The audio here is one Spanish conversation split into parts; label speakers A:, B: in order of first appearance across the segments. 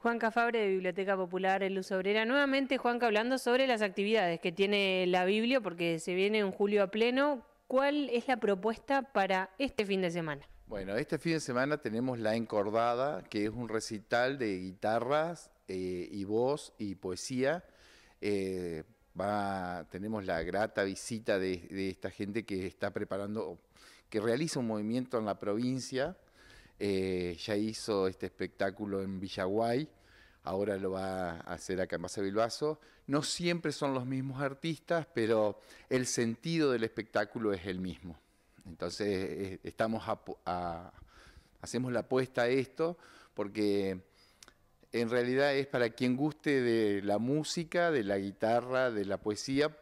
A: Juan Cafabre de Biblioteca Popular Luz Obrera. Nuevamente, Juanca, hablando sobre las actividades que tiene la Biblia, porque se viene un julio a pleno. ¿Cuál es la propuesta para este fin de semana?
B: Bueno, este fin de semana tenemos La Encordada, que es un recital de guitarras eh, y voz y poesía. Eh, va, tenemos la grata visita de, de esta gente que está preparando, que realiza un movimiento en la provincia eh, ya hizo este espectáculo en Villaguay, ahora lo va a hacer acá en Base Bilbaso. No siempre son los mismos artistas, pero el sentido del espectáculo es el mismo. Entonces eh, hacemos la apuesta a esto porque en realidad es para quien guste de la música, de la guitarra, de la poesía,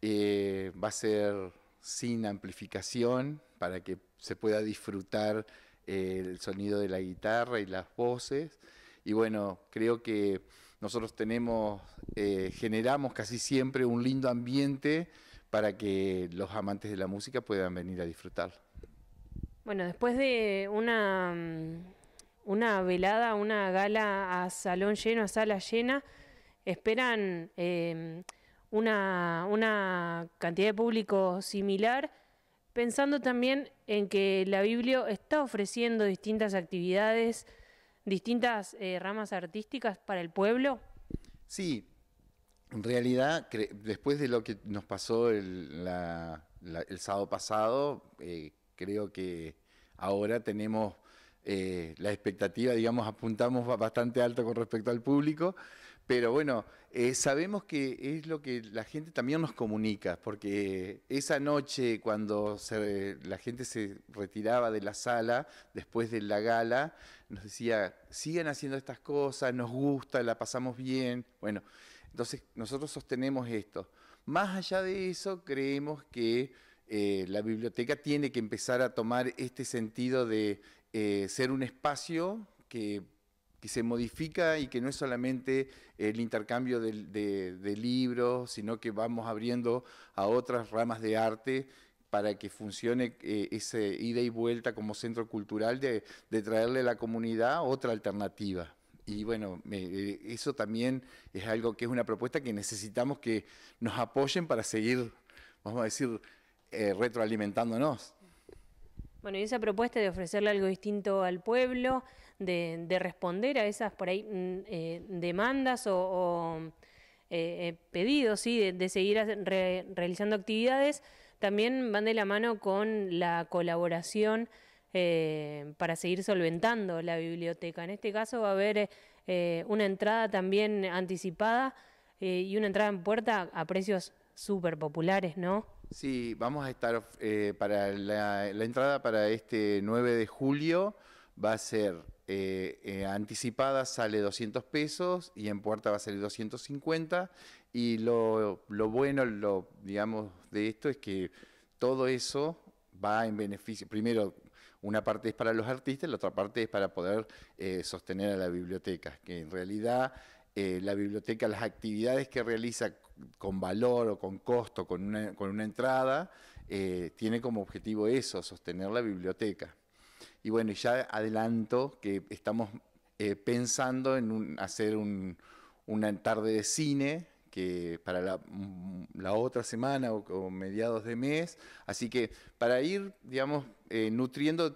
B: eh, va a ser sin amplificación para que se pueda disfrutar el sonido de la guitarra y las voces. Y bueno, creo que nosotros tenemos, eh, generamos casi siempre un lindo ambiente para que los amantes de la música puedan venir a disfrutar.
A: Bueno, después de una, mm, velada, una gala a salón lleno, a sala llena, esperan eh, una cantidad de público similar pensando también en que la Biblia está ofreciendo distintas actividades, distintas eh, ramas artísticas para el pueblo.
B: Sí, en realidad, después de lo que nos pasó el, sábado pasado, eh, creo que ahora tenemos eh, la expectativa, digamos, apuntamos bastante alto con respecto al público, pero bueno, eh, sabemos que es lo que la gente también nos comunica, porque esa noche cuando la gente se retiraba de la sala después de la gala, nos decía, sigan haciendo estas cosas, nos gusta, la pasamos bien. Bueno, entonces nosotros sostenemos esto. Más allá de eso, creemos que eh, la biblioteca tiene que empezar a tomar este sentido de eh, ser un espacio que que se modifica y que no es solamente el intercambio de, libros, sino que vamos abriendo a otras ramas de arte para que funcione esa eh, ese ida y vuelta como centro cultural de, traerle a la comunidad otra alternativa. Y bueno, eh, eso también es algo que es una propuesta que necesitamos que nos apoyen para seguir, vamos a decir, eh, retroalimentándonos.
A: Bueno, y esa propuesta de ofrecerle algo distinto al pueblo, de, responder a esas por ahí mm, eh, demandas o, eh, eh, pedidos, ¿sí? de, seguir realizando actividades, también van de la mano con la colaboración para seguir solventando la biblioteca. En este caso va a haber una entrada también anticipada y una entrada en puerta a precios súper populares, ¿no?
B: Sí, vamos a estar eh, para la, entrada para este 9 de julio va a ser eh, eh, anticipada sale 200 pesos y en puerta va a salir 250 y lo, bueno, lo digamos de esto es que todo eso va en beneficio, primero una parte es para los artistas, la otra parte es para poder sostener a la biblioteca, que en realidad la biblioteca, las actividades que realiza con valor o con costo, con una, con una entrada, eh, tiene como objetivo eso, sostener la biblioteca. Y bueno, ya adelanto que estamos eh, pensando en hacer un, una tarde de cine que para la, mm, la otra semana o, mediados de mes, así que para ir, digamos, eh, nutriendo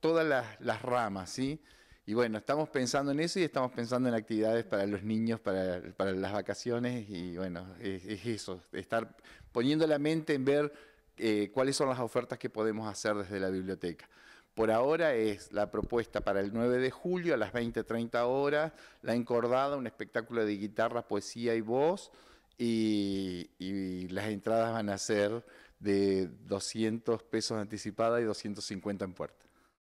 B: todas las, las ramas, ¿sí? Y bueno, estamos pensando en eso y estamos pensando en actividades para los niños, para, las vacaciones y bueno, es, eso, estar poniendo la mente en ver eh, cuáles son las ofertas que podemos hacer desde la biblioteca. Por ahora es la propuesta para el 9 de julio a las 20-30 horas, La Encordada, un espectáculo de guitarra, poesía y voz, y, y las entradas van a ser de 200 pesos anticipada y 250 en puerta.